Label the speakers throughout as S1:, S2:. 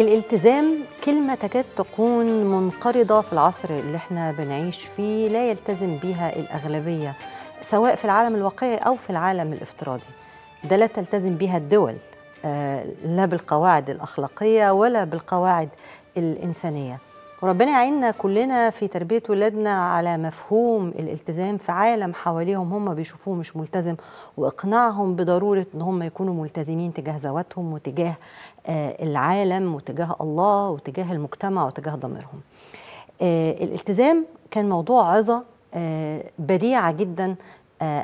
S1: الالتزام كلمة تكاد تكون منقرضة في العصر اللي احنا بنعيش فيه لا يلتزم بها الأغلبية سواء في العالم الواقعي أو في العالم الافتراضي ده لا تلتزم بها الدول آه، لا بالقواعد الأخلاقية ولا بالقواعد الإنسانية وربنا يعيننا كلنا في تربية ولادنا على مفهوم الالتزام في عالم حواليهم هم بيشوفوه مش ملتزم وإقناعهم بضرورة إن هم يكونوا ملتزمين تجاه ذواتهم وتجاه آه، العالم وتجاه الله وتجاه المجتمع وتجاه ضميرهم آه، الالتزام كان موضوع عظة آه، بديعة جدا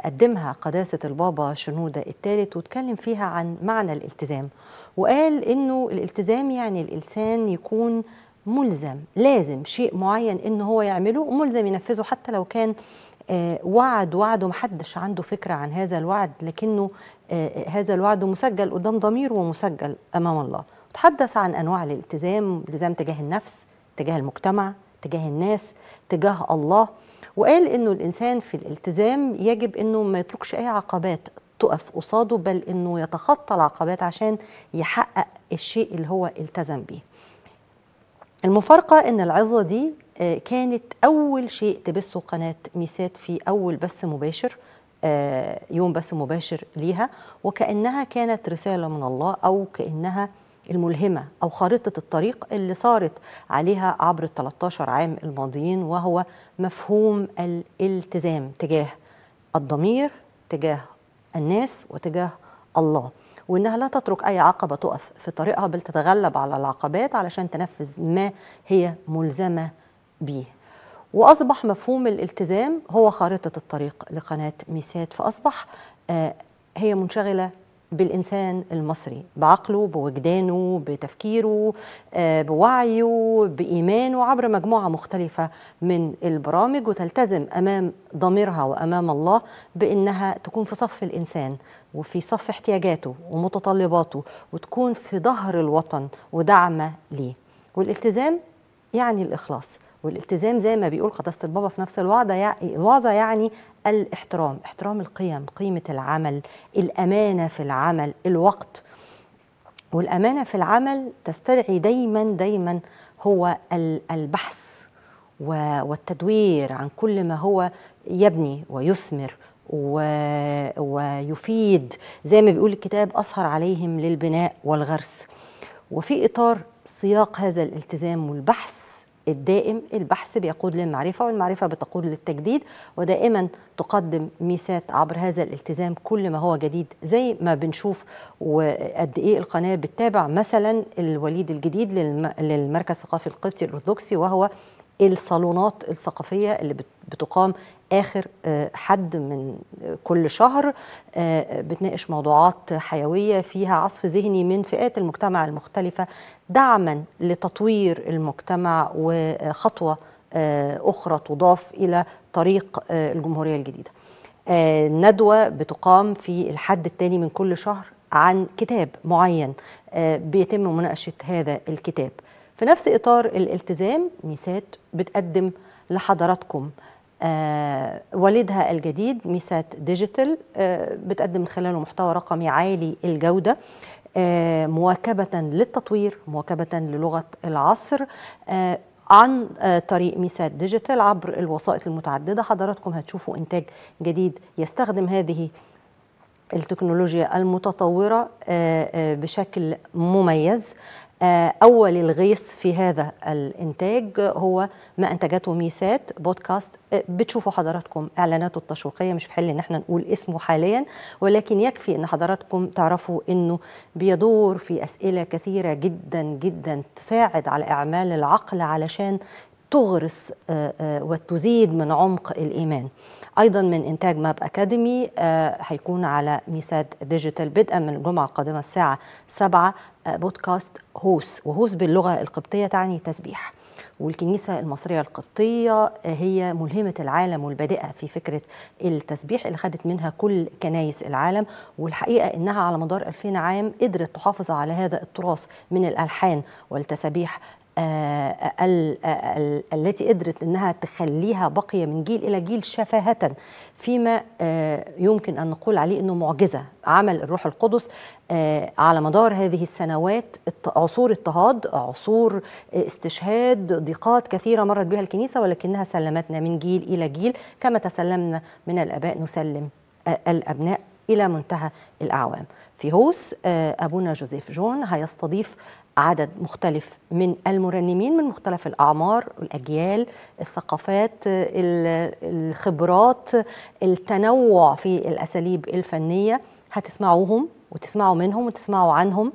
S1: قدمها قداسة البابا شنودة الثالث واتكلم فيها عن معنى الالتزام وقال إنه الالتزام يعني الإنسان يكون ملزم لازم شيء معين ان هو يعمله ملزم ينفذه حتى لو كان آه، وعد وعده محدش عنده فكرة عن هذا الوعد لكنه آه، آه، هذا الوعد مسجل قدام ضمير ومسجل أمام الله تحدث عن أنواع الالتزام التزام تجاه النفس تجاه المجتمع تجاه الناس تجاه الله وقال أنه الإنسان في الالتزام يجب أنه ما يتركش أي عقبات تقف قصاده بل أنه يتخطى العقبات عشان يحقق الشيء اللي هو التزم بيه المفارقة إن العظة دي آه، كانت أول شيء تبثه قناة ميسات في أول بث مباشر آه، يوم بث مباشر ليها وكأنها كانت رسالة من الله أو كأنها الملهمة أو خارطة الطريق اللي صارت عليها عبر ال 13 عام الماضيين وهو مفهوم الالتزام تجاه الضمير تجاه الناس وتجاه الله وانها لا تترك اي عقبه تقف في طريقها بل تتغلب على العقبات علشان تنفذ ما هي ملزمه بيه واصبح مفهوم الالتزام هو خارطه الطريق لقناه ميسات فاصبح آه، هي منشغله بالإنسان المصري بعقله بوجدانه بتفكيره آه، بوعيه بإيمانه عبر مجموعة مختلفة من البرامج وتلتزم أمام ضميرها وأمام الله بأنها تكون في صف الإنسان وفي صف احتياجاته ومتطلباته وتكون في ظهر الوطن ودعمة ليه والالتزام يعني الإخلاص والالتزام زي ما بيقول قداسه البابا في نفس الوعظه يعني الوعظه يعني الاحترام احترام القيم قيمه العمل الامانه في العمل الوقت والامانه في العمل تستدعي دايما دايما هو البحث والتدوير عن كل ما هو يبني ويثمر و... ويفيد زي ما بيقول الكتاب أسهر عليهم للبناء والغرس وفي إطار سياق هذا الالتزام والبحث الدائم البحث بيقود للمعرفة والمعرفة بتقود للتجديد ودائما تقدم ميسات عبر هذا الالتزام كل ما هو جديد زي ما بنشوف وقد إيه القناة بتتابع مثلا الوليد الجديد للمركز الثقافي القبطي الأرثوذكسي وهو الصالونات الثقافيه اللي بتقام اخر آه، حد من آه، كل شهر آه، بتناقش موضوعات حيويه فيها عصف ذهني من فئات المجتمع المختلفه دعما لتطوير المجتمع وخطوه اخرى تضاف الى طريق الجمهوريه الجديده. ندوه بتقام في الحد الثاني من كل شهر عن كتاب معين بيتم مناقشه هذا الكتاب. في نفس إطار الالتزام ميسات بتقدم لحضراتكم آه والدها الجديد ميسات ديجيتال آه بتقدم من خلاله محتوى رقمي عالي الجودة آه مواكبة للتطوير مواكبة للغة العصر آه عن آه، طريق ميسات ديجيتال عبر الوسائط المتعددة حضراتكم هتشوفوا إنتاج جديد يستخدم هذه التكنولوجيا المتطورة آه، آه، بشكل مميز آه، أول الغيث في هذا الإنتاج هو ما أنتجته ميسات بودكاست بتشوفوا حضراتكم إعلاناته التشويقية مش في حل إن احنا نقول اسمه حاليا ولكن يكفي إن حضراتكم تعرفوا إنه بيدور في أسئلة كثيرة جدا جدا تساعد على إعمال العقل علشان تغرس آه، آه، وتزيد من عمق الإيمان أيضا من إنتاج ماب أكاديمي آه، هيكون على ميساد ديجيتال بدءا من الجمعة القادمة الساعة 7 بودكاست هوس وهوس باللغة القبطية تعني تسبيح والكنيسة المصرية القبطية هي ملهمة العالم والبادئة في فكرة التسبيح اللي خدت منها كل كنايس العالم والحقيقة إنها على مدار 2000 عام قدرت تحافظ على هذا التراث من الألحان والتسابيح آه، آه، آه، التي قدرت انها تخليها بقيه من جيل الى جيل شفاهه فيما يمكن ان نقول عليه انه معجزه عمل الروح القدس على مدار هذه السنوات عصور اضطهاد عصور استشهاد ضيقات كثيره مرت بها الكنيسه ولكنها سلمتنا من جيل الى جيل كما تسلمنا من الاباء نسلم الابناء إلى منتهى الأعوام في هوس آه، أبونا جوزيف جون هيستضيف عدد مختلف من المرنمين من مختلف الأعمار والاجيال الثقافات الخبرات التنوع في الأساليب الفنية هتسمعوهم وتسمعوا منهم وتسمعوا عنهم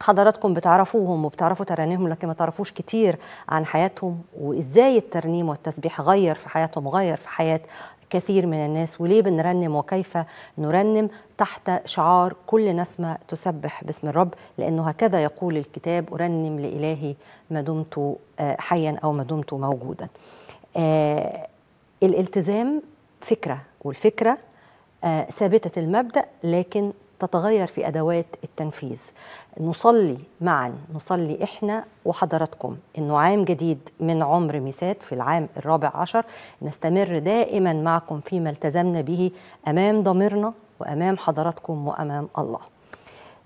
S1: حضراتكم بتعرفوهم وبتعرفوا ترانيمهم لكن ما تعرفوش كتير عن حياتهم وازاي الترنيم والتسبيح غير في حياتهم وغير في حياه كثير من الناس وليه بنرنم وكيف نرنم تحت شعار كل نسمة تسبح باسم الرب لأنه هكذا يقول الكتاب أرنم لإلهي ما دمت آه، حيا أو ما دمت موجودا آه، الالتزام فكرة والفكرة آه، ثابتة المبدأ لكن تتغير في أدوات التنفيذ نصلي معا نصلي إحنا وحضراتكم أنه عام جديد من عمر ميسات في العام الرابع عشر نستمر دائما معكم فيما التزمنا به أمام ضميرنا وأمام حضراتكم وأمام الله